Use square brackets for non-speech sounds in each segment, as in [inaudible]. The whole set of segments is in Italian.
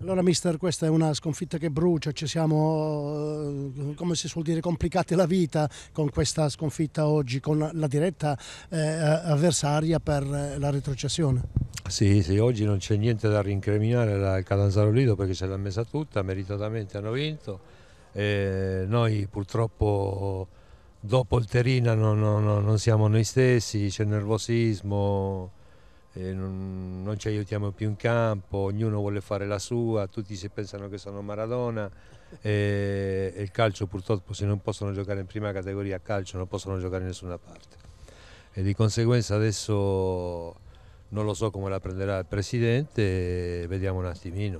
Allora mister, questa è una sconfitta che brucia, ci siamo, eh, come si suol dire, complicati la vita con questa sconfitta oggi, con la diretta eh, avversaria per eh, la retrocessione. Sì, sì, oggi non c'è niente da rincriminare al Calanzaro Lido perché ce l'ha messa tutta, meritatamente hanno vinto eh, noi purtroppo dopo il Terina non, non, non siamo noi stessi, c'è nervosismo, eh, non, non, ci aiutiamo più in campo, ognuno vuole fare la sua, tutti si pensano che sono Maradona eh, e il calcio purtroppo se non possono giocare in prima categoria a calcio non possono giocare in nessuna parte. E di conseguenza adesso non lo so come la prenderà il Presidente, vediamo un attimino,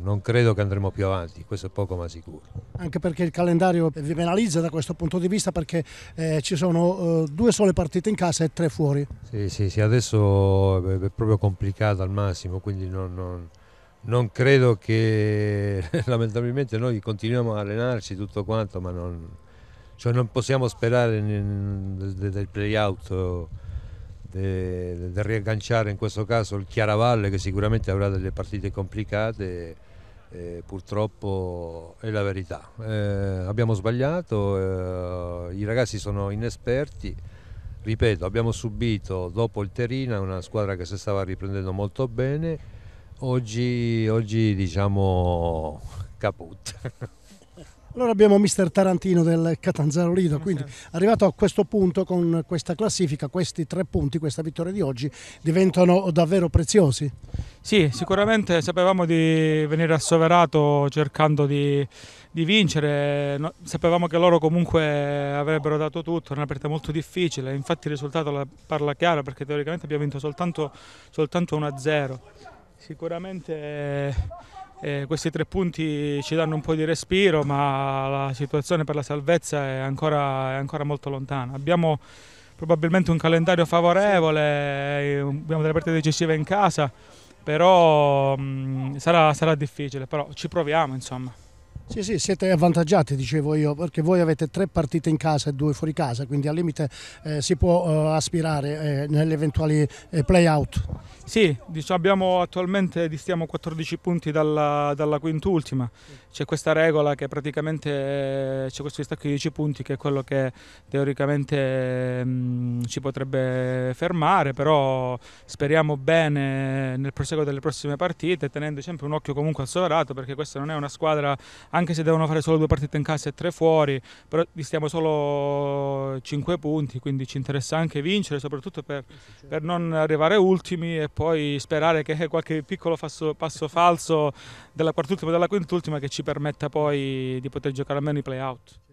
non credo che andremo più avanti, questo è poco ma sicuro anche perché il calendario vi penalizza da questo punto di vista perché eh, ci sono eh, due sole partite in casa e tre fuori. Sì, sì, sì adesso eh, è proprio complicato al massimo, quindi non, non, non credo che [laughs] lamentabilmente noi continuiamo a allenarci tutto quanto, ma non, cioè non possiamo sperare del play-out del riagganciare in questo caso il Chiaravalle che sicuramente avrà delle partite complicate eh, purtroppo è la verità. Eh, abbiamo sbagliato, eh, i ragazzi sono inesperti. Ripeto, abbiamo subito dopo il Terina una squadra che si stava riprendendo molto bene. Oggi, oggi diciamo caput. [laughs] Allora abbiamo Mister Tarantino del Catanzaro Lido, eh, quindi arrivato a questo punto con questa classifica, questi tre punti, questa vittoria di oggi, diventano davvero preziosi? Sì, sicuramente sapevamo di venire assoverato cercando di, di vincere, no, sapevamo che loro comunque avrebbero dato tutto, era una partita molto difficile, infatti il risultato parla chiaro perché teoricamente abbiamo vinto soltanto, soltanto 1-0. Sicuramente eh, questi tre punti ci danno un po' di respiro, ma la situazione per la salvezza è ancora, è ancora molto lontana. Abbiamo probabilmente un calendario favorevole, eh, abbiamo delle partite decisive in casa, però mh, mm, sarà, sarà difficile, però ci proviamo insomma. Sì, sì, siete avvantaggiati, dicevo io, perché voi avete tre partite in casa e due fuori casa, quindi al limite eh, si può eh, aspirare eh, nelle eventuali eh, play-out. Sì, diciamo, abbiamo, attualmente distiamo 14 punti dalla, dalla quintultima, c'è questa regola che praticamente eh, c'è questo distacco di 10 punti che è quello che teoricamente mh, mm, ci potrebbe fermare, però speriamo bene nel proseguo delle prossime partite, tenendo sempre un occhio comunque al soverato, perché questa non è una squadra anche se devono fare solo due partite in casa e tre fuori, però stiamo solo 5 punti, quindi ci interessa anche vincere, soprattutto per, certo. per non arrivare ultimi e poi sperare che [laughs] qualche piccolo passo, passo falso della quart'ultima o della quintultima che ci permetta poi di poter giocare almeno i play-out.